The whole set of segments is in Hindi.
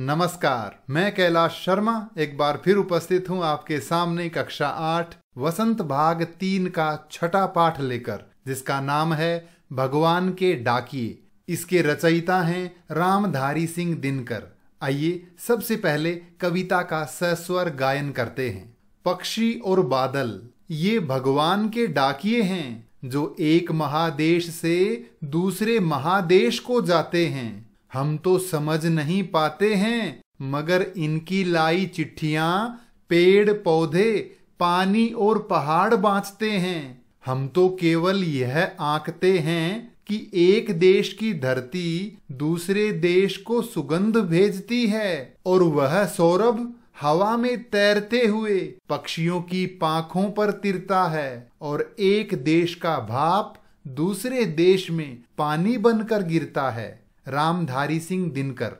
नमस्कार मैं कैलाश शर्मा एक बार फिर उपस्थित हूं आपके सामने कक्षा आठ वसंत भाग तीन का छठा पाठ लेकर जिसका नाम है भगवान के डाकिए इसके रचयिता हैं रामधारी सिंह दिनकर आइए सबसे पहले कविता का सस्वर गायन करते हैं पक्षी और बादल ये भगवान के डाकिए हैं जो एक महादेश से दूसरे महादेश को जाते हैं हम तो समझ नहीं पाते हैं मगर इनकी लाई चिट्ठिया पेड़ पौधे पानी और पहाड़ बांचते हैं हम तो केवल यह आंकते हैं कि एक देश की धरती दूसरे देश को सुगंध भेजती है और वह सौरभ हवा में तैरते हुए पक्षियों की पाखों पर तिरता है और एक देश का भाप दूसरे देश में पानी बनकर गिरता है रामधारी सिंह दिनकर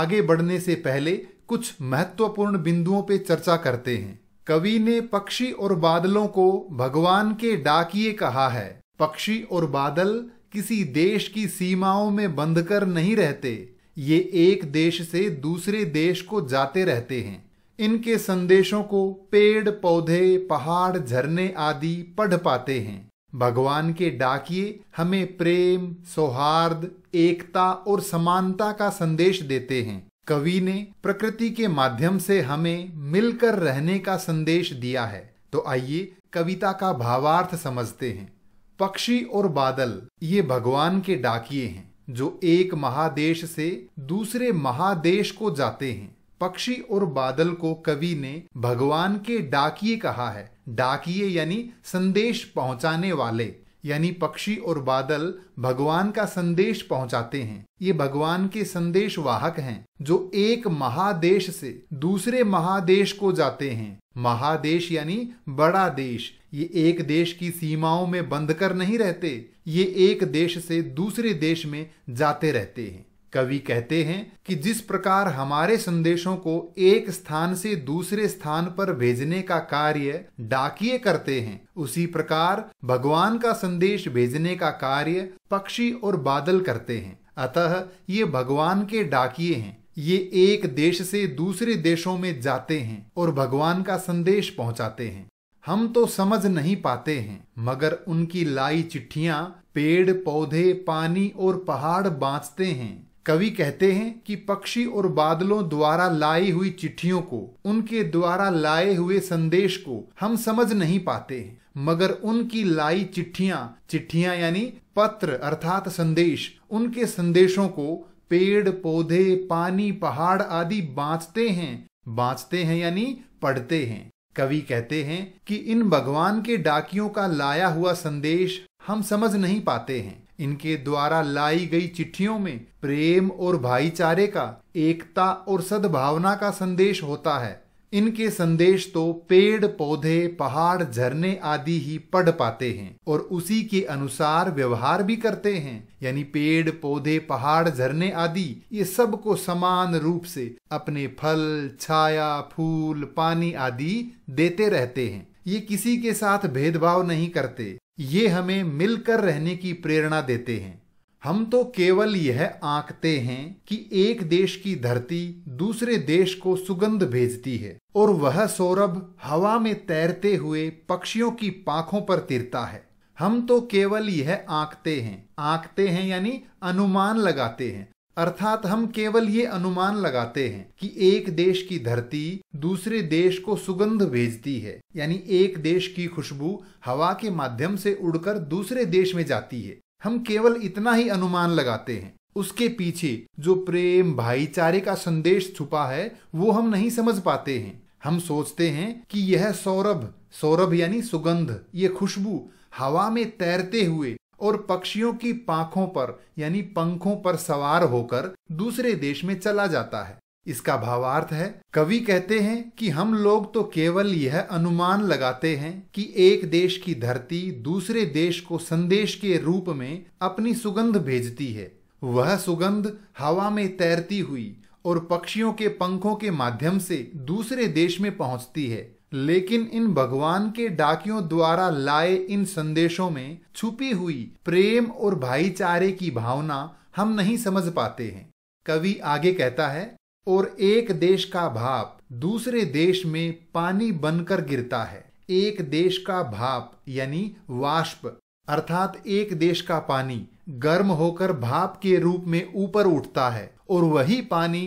आगे बढ़ने से पहले कुछ महत्वपूर्ण बिंदुओं पर चर्चा करते हैं कवि ने पक्षी और बादलों को भगवान के डाकिए कहा है पक्षी और बादल किसी देश की सीमाओं में बंधकर नहीं रहते ये एक देश से दूसरे देश को जाते रहते हैं इनके संदेशों को पेड़ पौधे पहाड़ झरने आदि पढ़ पाते हैं भगवान के डाकिए हमें प्रेम सौहार्द एकता और समानता का संदेश देते हैं कवि ने प्रकृति के माध्यम से हमें मिलकर रहने का संदेश दिया है तो आइए कविता का भावार्थ समझते हैं पक्षी और बादल ये भगवान के डाकिए हैं जो एक महादेश से दूसरे महादेश को जाते हैं पक्षी और बादल को कवि ने भगवान के डाकिए कहा है डाकिए यानी संदेश पहुंचाने वाले यानी पक्षी और बादल भगवान का संदेश पहुंचाते हैं ये भगवान के संदेश वाहक हैं जो एक महादेश से दूसरे महादेश को जाते हैं महादेश यानी बड़ा देश ये एक देश की सीमाओं में बंधकर नहीं रहते ये एक देश से दूसरे देश में जाते रहते हैं कवि कहते हैं कि जिस प्रकार हमारे संदेशों को एक स्थान से दूसरे स्थान पर भेजने का कार्य डाकिए करते हैं उसी प्रकार भगवान का संदेश भेजने का कार्य पक्षी और बादल करते हैं अतः ये भगवान के डाकिए हैं ये एक देश से दूसरे देशों में जाते हैं और भगवान का संदेश पहुंचाते हैं हम तो समझ नहीं पाते हैं मगर उनकी लाई चिट्ठियां पेड़ पौधे पानी और पहाड़ बांचते हैं कवि कहते हैं कि पक्षी और बादलों द्वारा लाई हुई चिट्ठियों को उनके द्वारा लाए हुए संदेश को हम समझ नहीं पाते हैं मगर उनकी लाई चिट्ठियां चिट्ठियां यानी पत्र अर्थात संदेश उनके संदेशों को पेड़ पौधे पानी पहाड़ आदि बांचते हैं बांचते हैं यानी पढ़ते हैं कवि कहते हैं कि इन भगवान के डाकियों का लाया हुआ संदेश हम समझ नहीं पाते हैं इनके द्वारा लाई गई चिट्ठियों में प्रेम और भाईचारे का एकता और सद्भावना का संदेश होता है इनके संदेश तो पेड़ पौधे पहाड़ झरने आदि ही पढ़ पाते हैं और उसी के अनुसार व्यवहार भी करते हैं यानी पेड़ पौधे पहाड़ झरने आदि ये सब को समान रूप से अपने फल छाया फूल पानी आदि देते रहते हैं ये किसी के साथ भेदभाव नहीं करते ये हमें मिलकर रहने की प्रेरणा देते हैं हम तो केवल यह आंकते हैं कि एक देश की धरती दूसरे देश को सुगंध भेजती है और वह सौरभ हवा में तैरते हुए पक्षियों की पाखों पर तिरता है हम तो केवल यह आंकते हैं आंकते हैं यानी अनुमान लगाते हैं अर्थात हम केवल ये अनुमान लगाते हैं कि एक देश की धरती दूसरे देश को सुगंध भेजती है यानी एक देश की खुशबू हवा के माध्यम से उड़कर दूसरे देश में जाती है हम केवल इतना ही अनुमान लगाते हैं उसके पीछे जो प्रेम भाईचारे का संदेश छुपा है वो हम नहीं समझ पाते हैं हम सोचते हैं कि यह सौरभ सौरभ यानी सुगंध ये खुशबू हवा में तैरते हुए और पक्षियों की पाखों पर यानी पंखों पर सवार होकर दूसरे देश में चला जाता है इसका भावार्थ है कवि कहते हैं कि हम लोग तो केवल यह अनुमान लगाते हैं कि एक देश की धरती दूसरे देश को संदेश के रूप में अपनी सुगंध भेजती है वह सुगंध हवा में तैरती हुई और पक्षियों के पंखों के माध्यम से दूसरे देश में पहुंचती है लेकिन इन भगवान के डाकियों द्वारा लाए इन संदेशों में छुपी हुई प्रेम और भाईचारे की भावना हम नहीं समझ पाते हैं कवि आगे कहता है और एक देश का भाप दूसरे देश में पानी बनकर गिरता है एक देश का भाप यानी वाष्प अर्थात एक देश का पानी गर्म होकर भाप के रूप में ऊपर उठता है और वही पानी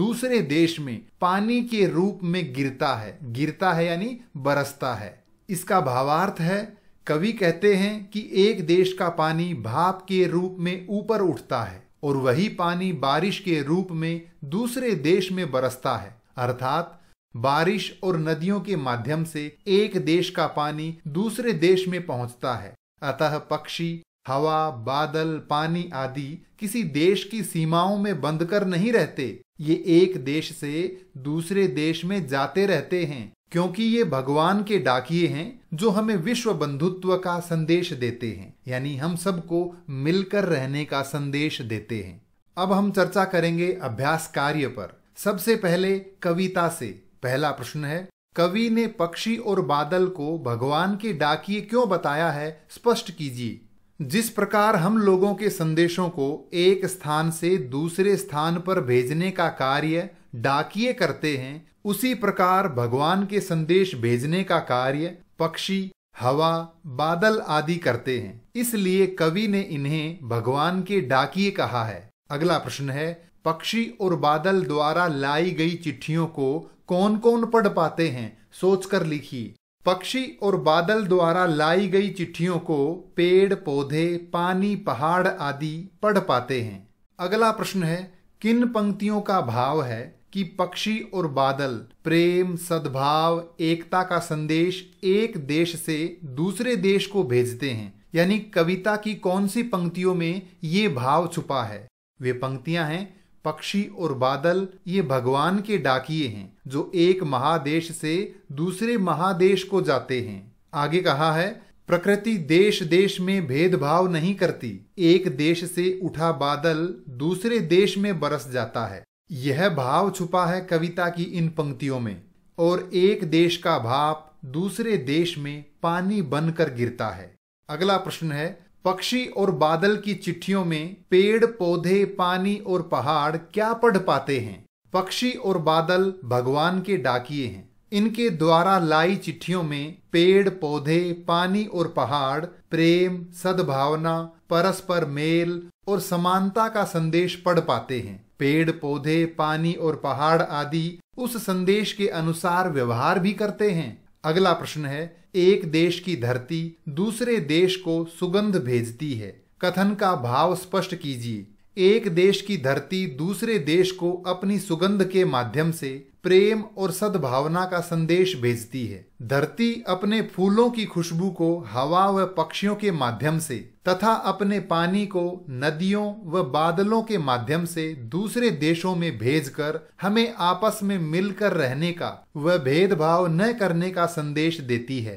दूसरे देश में पानी के रूप में गिरता है गिरता है यानी बरसता है इसका भावार्थ है कवि कहते हैं कि एक देश का पानी भाप के रूप में ऊपर उठता है और वही पानी बारिश के रूप में दूसरे देश में बरसता है अर्थात बारिश और नदियों के माध्यम से एक देश का पानी दूसरे देश में पहुंचता है अतः पक्षी हवा बादल पानी आदि किसी देश की सीमाओं में बंद कर नहीं रहते ये एक देश से दूसरे देश में जाते रहते हैं क्योंकि ये भगवान के डाकिए हैं जो हमें विश्व बंधुत्व का संदेश देते हैं यानी हम सबको मिलकर रहने का संदेश देते हैं अब हम चर्चा करेंगे अभ्यास कार्य पर सबसे पहले कविता से पहला प्रश्न है कवि ने पक्षी और बादल को भगवान के डाकिए क्यों बताया है स्पष्ट कीजिए जिस प्रकार हम लोगों के संदेशों को एक स्थान से दूसरे स्थान पर भेजने का कार्य डाकिए करते हैं उसी प्रकार भगवान के संदेश भेजने का कार्य पक्षी हवा बादल आदि करते हैं इसलिए कवि ने इन्हें भगवान के डाकिए कहा है अगला प्रश्न है पक्षी और बादल द्वारा लाई गई चिट्ठियों को कौन कौन पढ़ पाते हैं सोचकर लिखिए पक्षी और बादल द्वारा लाई गई चिट्ठियों को पेड़ पौधे पानी पहाड़ आदि पढ़ पाते हैं अगला प्रश्न है किन पंक्तियों का भाव है कि पक्षी और बादल प्रेम सद्भाव एकता का संदेश एक देश से दूसरे देश को भेजते हैं यानी कविता की कौन सी पंक्तियों में ये भाव छुपा है वे पंक्तियां हैं पक्षी और बादल ये भगवान के डाकिए हैं जो एक महादेश से दूसरे महादेश को जाते हैं आगे कहा है प्रकृति देश देश में भेदभाव नहीं करती एक देश से उठा बादल दूसरे देश में बरस जाता है यह भाव छुपा है कविता की इन पंक्तियों में और एक देश का भाप दूसरे देश में पानी बनकर गिरता है अगला प्रश्न है पक्षी और बादल की चिट्ठियों में पेड़ पौधे पानी और पहाड़ क्या पढ़ पाते हैं पक्षी और बादल भगवान के डाकिए हैं इनके द्वारा लाई चिट्ठियों में पेड़ पौधे पानी और पहाड़ प्रेम सद्भावना परस्पर मेल और समानता का संदेश पढ़ पाते हैं पेड़ पौधे पानी और पहाड़ आदि उस संदेश के अनुसार व्यवहार भी करते हैं अगला प्रश्न है एक देश की धरती दूसरे देश को सुगंध भेजती है कथन का भाव स्पष्ट कीजिए एक देश की धरती दूसरे देश को अपनी सुगंध के माध्यम से प्रेम और सद्भावना का संदेश भेजती है धरती अपने फूलों की खुशबू को हवा व पक्षियों के माध्यम से तथा अपने पानी को नदियों व बादलों के माध्यम से दूसरे देशों में भेजकर हमें आपस में मिलकर रहने का व भेदभाव न करने का संदेश देती है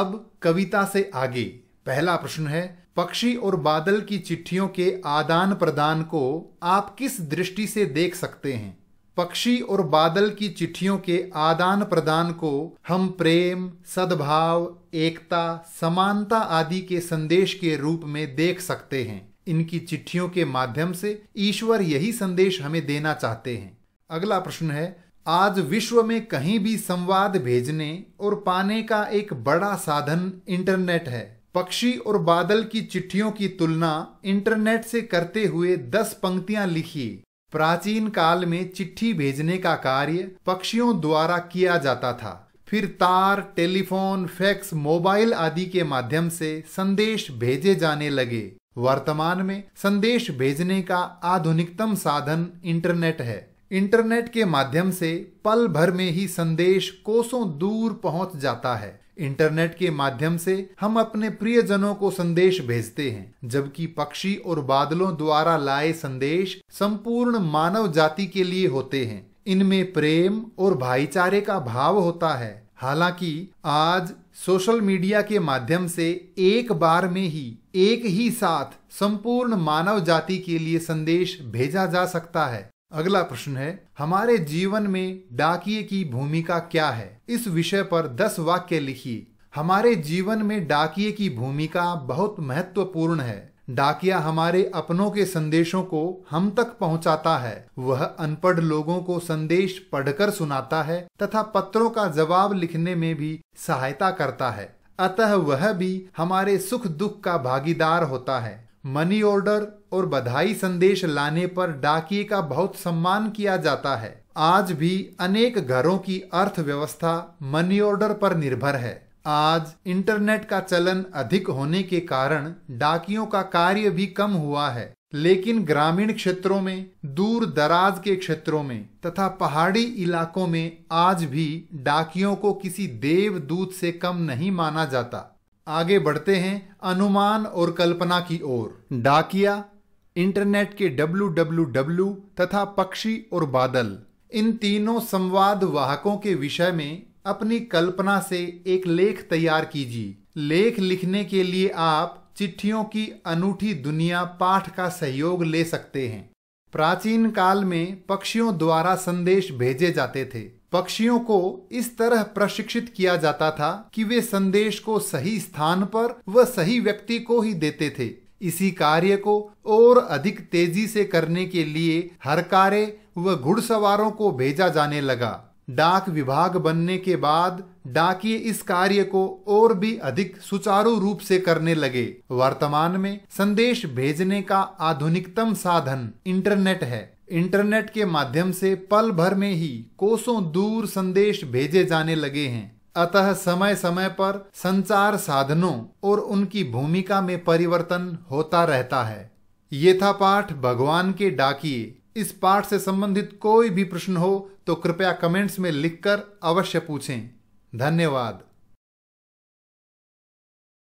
अब कविता से आगे पहला प्रश्न है पक्षी और बादल की चिट्ठियों के आदान प्रदान को आप किस दृष्टि से देख सकते हैं पक्षी और बादल की चिट्ठियों के आदान प्रदान को हम प्रेम सद्भाव एकता समानता आदि के संदेश के रूप में देख सकते हैं इनकी चिट्ठियों के माध्यम से ईश्वर यही संदेश हमें देना चाहते हैं अगला प्रश्न है आज विश्व में कहीं भी संवाद भेजने और पाने का एक बड़ा साधन इंटरनेट है पक्षी और बादल की चिट्ठियों की तुलना इंटरनेट से करते हुए दस पंक्तियां लिखिए प्राचीन काल में चिट्ठी भेजने का कार्य पक्षियों द्वारा किया जाता था फिर तार टेलीफोन फैक्स मोबाइल आदि के माध्यम से संदेश भेजे जाने लगे वर्तमान में संदेश भेजने का आधुनिकतम साधन इंटरनेट है इंटरनेट के माध्यम से पल भर में ही संदेश कोसों दूर पहुंच जाता है इंटरनेट के माध्यम से हम अपने प्रियजनों को संदेश भेजते हैं जबकि पक्षी और बादलों द्वारा लाए संदेश संपूर्ण मानव जाति के लिए होते हैं इनमें प्रेम और भाईचारे का भाव होता है हालांकि आज सोशल मीडिया के माध्यम से एक बार में ही एक ही साथ संपूर्ण मानव जाति के लिए संदेश भेजा जा सकता है अगला प्रश्न है हमारे जीवन में डाकिए की भूमिका क्या है इस विषय पर दस वाक्य लिखिए हमारे जीवन में डाकिए की भूमिका बहुत महत्वपूर्ण है डाकिया हमारे अपनों के संदेशों को हम तक पहुंचाता है वह अनपढ़ लोगों को संदेश पढ़कर सुनाता है तथा पत्रों का जवाब लिखने में भी सहायता करता है अतः वह भी हमारे सुख दुख का भागीदार होता है मनी ऑर्डर और बधाई संदेश लाने पर डाकिए का बहुत सम्मान किया जाता है आज भी अनेक घरों की अर्थव्यवस्था मनी ऑर्डर पर निर्भर है आज इंटरनेट का चलन अधिक होने के कारण डाकियों का कार्य भी कम हुआ है लेकिन ग्रामीण क्षेत्रों में दूर दराज के क्षेत्रों में तथा पहाड़ी इलाकों में आज भी डाकियों को किसी देवदूत से कम नहीं माना जाता आगे बढ़ते हैं अनुमान और कल्पना की ओर डाकिया इंटरनेट के डब्लू तथा पक्षी और बादल इन तीनों संवाद वाहकों के विषय में अपनी कल्पना से एक लेख तैयार कीजिए लेख लिखने के लिए आप चिट्ठियों की अनूठी दुनिया पाठ का सहयोग ले सकते हैं प्राचीन काल में पक्षियों द्वारा संदेश भेजे जाते थे पक्षियों को इस तरह प्रशिक्षित किया जाता था कि वे संदेश को सही स्थान पर व सही व्यक्ति को ही देते थे इसी कार्य को और अधिक तेजी से करने के लिए हर कार्य व घुड़सवारों को भेजा जाने लगा डाक विभाग बनने के बाद डाकि इस कार्य को और भी अधिक सुचारू रूप से करने लगे वर्तमान में संदेश भेजने का आधुनिकतम साधन इंटरनेट है इंटरनेट के माध्यम से पल भर में ही कोसों दूर संदेश भेजे जाने लगे हैं अतः समय समय पर संचार साधनों और उनकी भूमिका में परिवर्तन होता रहता है ये था पाठ भगवान के डाकिए इस पाठ से संबंधित कोई भी प्रश्न हो तो कृपया कमेंट्स में लिखकर अवश्य पूछें धन्यवाद